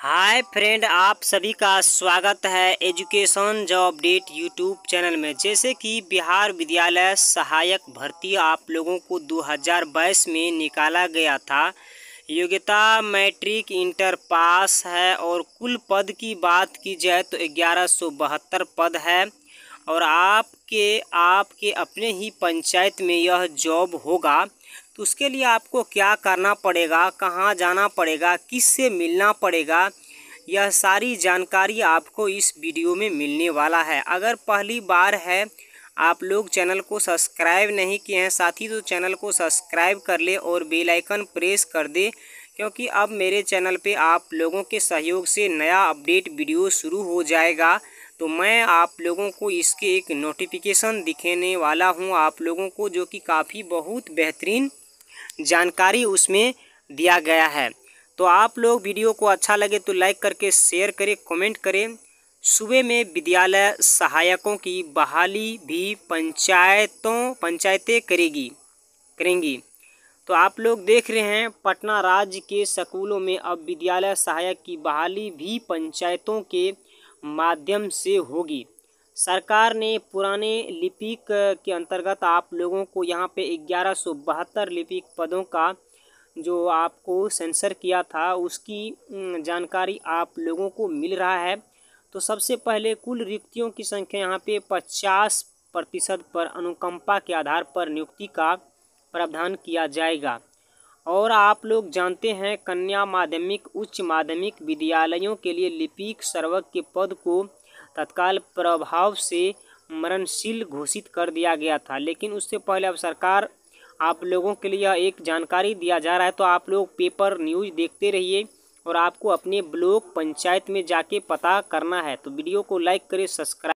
hi friend आप सभी का स्वागत है education job update YouTube channel में जैसे कि बिहार विद्यालय सहायक भर्ती आप लोगों को 2022 में निकाला गया था योग्यता मैट्रिक इंटर पास है और कुल पद की बात की जाए तो ग्यारह पद है और आपके आपके अपने ही पंचायत में यह जॉब होगा तो उसके लिए आपको क्या करना पड़ेगा कहाँ जाना पड़ेगा किस से मिलना पड़ेगा यह सारी जानकारी आपको इस वीडियो में मिलने वाला है अगर पहली बार है आप लोग चैनल को सब्सक्राइब नहीं किए हैं साथ ही तो चैनल को सब्सक्राइब कर ले और बेल आइकन प्रेस कर दे क्योंकि अब मेरे चैनल पे आप लोगों के सहयोग से नया अपडेट वीडियो शुरू हो जाएगा तो मैं आप लोगों को इसके एक नोटिफिकेशन दिखाने वाला हूँ आप लोगों को जो कि काफ़ी बहुत बेहतरीन जानकारी उसमें दिया गया है तो आप लोग वीडियो को अच्छा लगे तो लाइक करके शेयर करें कमेंट करें सुबह में विद्यालय सहायकों की बहाली भी पंचायतों पंचायतें करेगी करेंगी तो आप लोग देख रहे हैं पटना राज्य के स्कूलों में अब विद्यालय सहायक की बहाली भी पंचायतों के माध्यम से होगी सरकार ने पुराने लिपिक के अंतर्गत आप लोगों को यहाँ पे ग्यारह सौ बहत्तर लिपिक पदों का जो आपको सेंसर किया था उसकी जानकारी आप लोगों को मिल रहा है तो सबसे पहले कुल रिक्तियों की संख्या यहाँ पे पचास प्रतिशत पर अनुकंपा के आधार पर नियुक्ति का प्रावधान किया जाएगा और आप लोग जानते हैं कन्या माध्यमिक उच्च माध्यमिक विद्यालयों के लिए लिपिक सर्वक के पद को तत्काल प्रभाव से मरणशील घोषित कर दिया गया था लेकिन उससे पहले अब सरकार आप लोगों के लिए एक जानकारी दिया जा रहा है तो आप लोग पेपर न्यूज़ देखते रहिए और आपको अपने ब्लॉक पंचायत में जाके पता करना है तो वीडियो को लाइक करें सब्सक्राइब